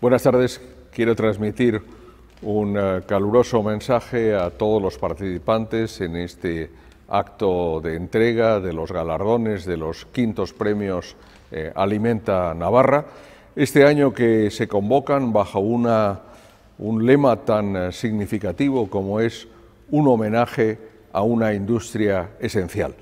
Buenas tardes. Quiero transmitir un eh, caluroso mensaje a todos los participantes en este acto de entrega de los galardones de los quintos premios eh, Alimenta Navarra. Este año que se convocan bajo un lema tan eh, significativo como es un homenaje a una industria esencial.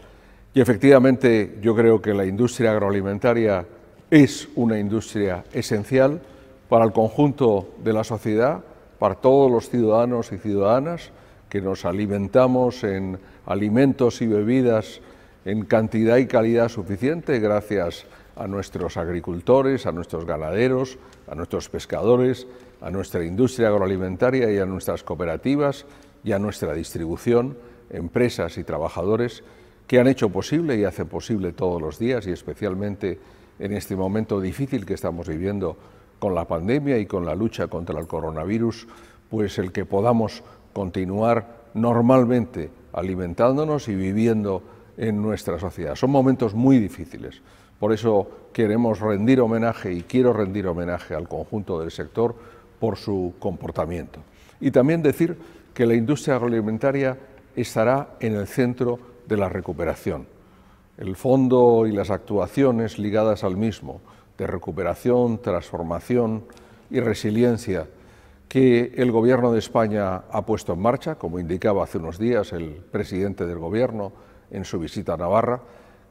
Y efectivamente yo creo que la industria agroalimentaria es una industria esencial para el conjunto de la sociedad, para todos los ciudadanos y ciudadanas que nos alimentamos en alimentos y bebidas en cantidad y calidad suficiente gracias a nuestros agricultores, a nuestros ganaderos, a nuestros pescadores, a nuestra industria agroalimentaria y a nuestras cooperativas y a nuestra distribución, empresas y trabajadores que han hecho posible y hacen posible todos los días y especialmente en este momento difícil que estamos viviendo con la pandemia y con la lucha contra el coronavirus, pues el que podamos continuar normalmente alimentándonos y viviendo en nuestra sociedad. Son momentos muy difíciles. Por eso queremos rendir homenaje y quiero rendir homenaje al conjunto del sector por su comportamiento. Y también decir que la industria agroalimentaria estará en el centro de la recuperación. El fondo y las actuaciones ligadas al mismo, de recuperación, transformación y resiliencia que el Gobierno de España ha puesto en marcha, como indicaba hace unos días el presidente del Gobierno en su visita a Navarra,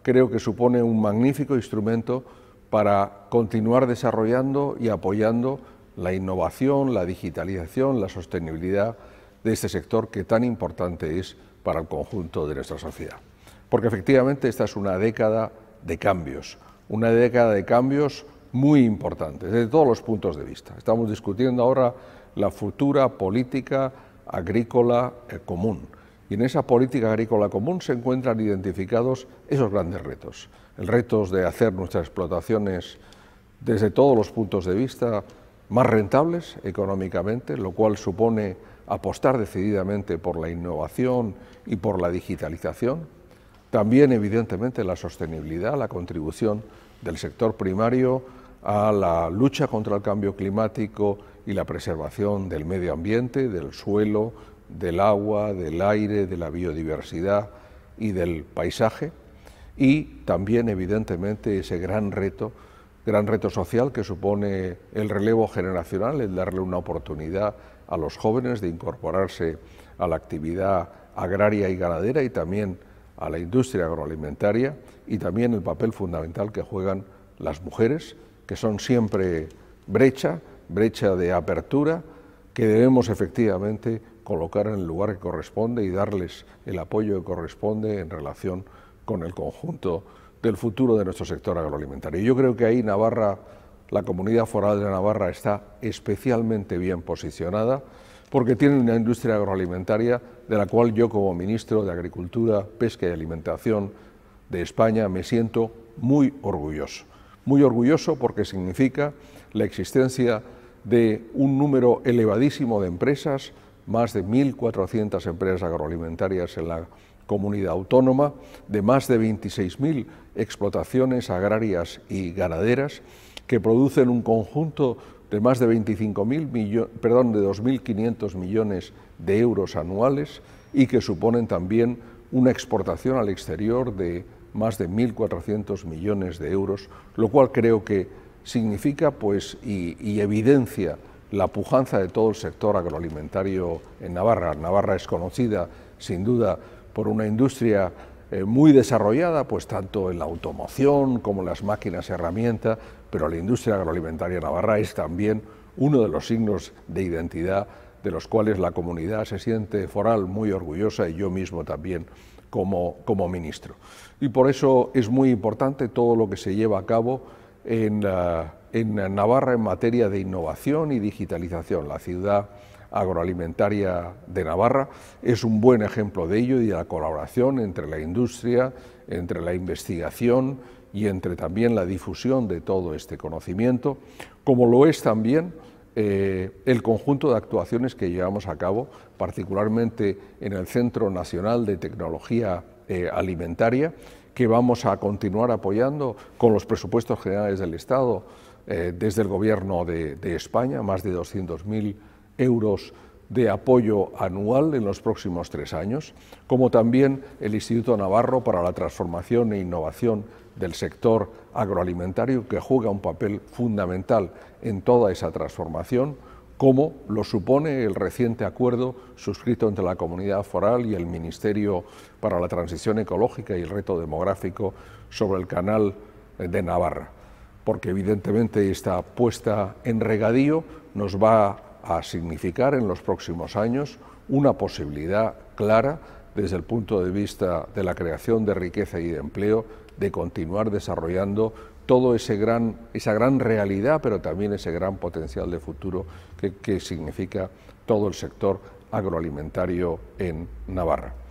creo que supone un magnífico instrumento para continuar desarrollando y apoyando la innovación, la digitalización, la sostenibilidad de este sector que tan importante es para el conjunto de nuestra sociedad. Porque efectivamente esta es una década de cambios, una década de cambios muy importantes desde todos los puntos de vista. Estamos discutiendo ahora la futura política agrícola eh, común. Y en esa política agrícola común se encuentran identificados esos grandes retos. El reto de hacer nuestras explotaciones desde todos los puntos de vista más rentables económicamente, lo cual supone apostar decididamente por la innovación y por la digitalización. También, evidentemente, la sostenibilidad, la contribución del sector primario a la lucha contra el cambio climático y la preservación del medio ambiente, del suelo, del agua, del aire, de la biodiversidad y del paisaje, y también evidentemente ese gran reto, gran reto social que supone el relevo generacional, el darle una oportunidad a los jóvenes de incorporarse a la actividad agraria y ganadera y también a la industria agroalimentaria y también el papel fundamental que juegan las mujeres, que son siempre brecha, brecha de apertura, que debemos efectivamente colocar en el lugar que corresponde y darles el apoyo que corresponde en relación con el conjunto del futuro de nuestro sector agroalimentario. Yo creo que ahí Navarra, la comunidad foral de Navarra está especialmente bien posicionada porque tiene una industria agroalimentaria de la cual yo como ministro de Agricultura, Pesca y Alimentación de España me siento muy orgulloso. Muy orgulloso porque significa la existencia de un número elevadísimo de empresas, más de 1.400 empresas agroalimentarias en la comunidad autónoma, de más de 26.000 explotaciones agrarias y ganaderas que producen un conjunto de más de 25.000 perdón, de 2.500 millones de euros anuales y que suponen también una exportación al exterior de más de 1.400 millones de euros, lo cual creo que significa pues, y, evidencia la pujanza de todo el sector agroalimentario en Navarra. Navarra es conocida, sin duda, por una industria eh, muy desarrollada, pues tanto en la automoción como en las máquinas y herramientas, pero la industria agroalimentaria navarra es también uno de los signos de identidad de los cuales la comunidad se siente foral muy orgullosa y yo mismo también como, ministro. Y por eso es muy importante todo lo que se lleva a cabo en, eh, en Navarra en materia de innovación y digitalización. La ciudad agroalimentaria de Navarra es un buen ejemplo de ello y de la colaboración entre la industria, entre la investigación y entre también la difusión de todo este conocimiento, como lo es también eh, el conjunto de actuaciones que llevamos a cabo, particularmente en el Centro Nacional de Tecnología eh, Alimentaria, que vamos a continuar apoyando con los presupuestos generales del Estado, eh, desde el Gobierno de, de España, más de 200.000 euros de apoyo anual en los próximos tres años, como también el Instituto Navarro para la Transformación e Innovación del sector agroalimentario, que juega un papel fundamental en toda esa transformación, como lo supone el reciente acuerdo suscrito entre la Comunidad Foral y el Ministerio para la Transición Ecológica y el Reto Demográfico sobre el Canal de Navarra, porque evidentemente esta puesta en regadío nos va a significar en los próximos años una posibilidad clara desde el punto de vista de la creación de riqueza y de empleo, de continuar desarrollando todo ese gran, esa gran realidad, pero también ese gran potencial de futuro que significa todo el sector agroalimentario en Navarra.